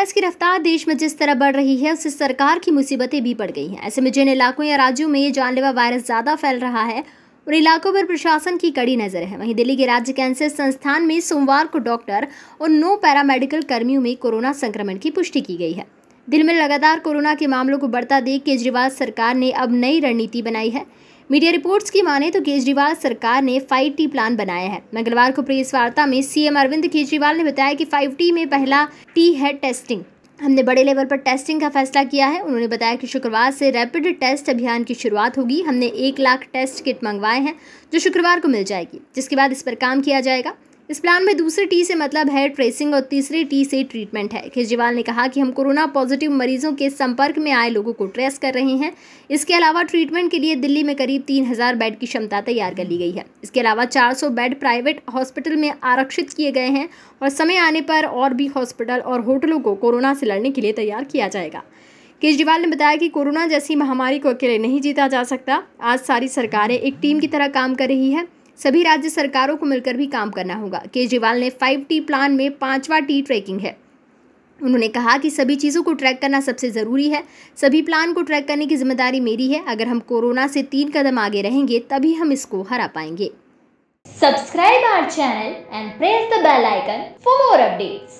virus की रफ्तार देश में जिस तरह बढ़ रही है उससे सरकार की मुसीबतें भी बढ़ गई हैं ऐसे में जिन इलाकों या राज्यों में ये जानलेवा वायरस ज़्यादा फैल रहा है उन इलाकों पर प्रशासन की कड़ी नज़र है वहीं दिल्ली के राज्य कैंसर संस्थान में सोमवार को डॉक्टर और नौ पैरामेडिकल कर्मियों में कोरोना संक्रमण की पुष्टि की गई है दिल में लगातार कोरोना के मामलों को बढ़ता देख केजरीवाल सरकार ने अब नई रणनीति बनाई है मीडिया रिपोर्ट्स की माने तो केजरीवाल सरकार ने फाइव टी प्लान बनाया है मंगलवार को प्रेस वार्ता में सीएम अरविंद केजरीवाल ने बताया कि फाइव टी में पहला टी है टेस्टिंग हमने बड़े लेवल पर टेस्टिंग का फैसला किया है उन्होंने बताया कि शुक्रवार से रैपिड टेस्ट अभियान की शुरुआत होगी हमने एक लाख टेस्ट किट मंगवाए हैं जो शुक्रवार को मिल जाएगी जिसके बाद इस पर काम किया जाएगा इस प्लान में दूसरे टी से मतलब है ट्रेसिंग और तीसरे टी से ट्रीटमेंट है केजरीवाल ने कहा कि हम कोरोना पॉजिटिव मरीजों के संपर्क में आए लोगों को ट्रेस कर रहे हैं इसके अलावा ट्रीटमेंट के लिए दिल्ली में करीब तीन हज़ार बेड की क्षमता तैयार कर ली गई है इसके अलावा चार सौ बेड प्राइवेट हॉस्पिटल में आरक्षित किए गए हैं और समय आने पर और भी हॉस्पिटल और होटलों को कोरोना से लड़ने के लिए तैयार किया जाएगा केजरीवाल ने बताया कि कोरोना जैसी महामारी को अकेले नहीं जीता जा सकता आज सारी सरकारें एक टीम की तरह काम कर रही है सभी राज्य सरकारों को मिलकर भी काम करना होगा केजरीवाल ने फाइव टी प्लान में पांचवा टी ट्रैकिंग है उन्होंने कहा कि सभी चीज़ों को ट्रैक करना सबसे ज़रूरी है सभी प्लान को ट्रैक करने की जिम्मेदारी मेरी है अगर हम कोरोना से तीन कदम आगे रहेंगे तभी हम इसको हरा पाएंगे subscribe our channel and press the bell icon for more updates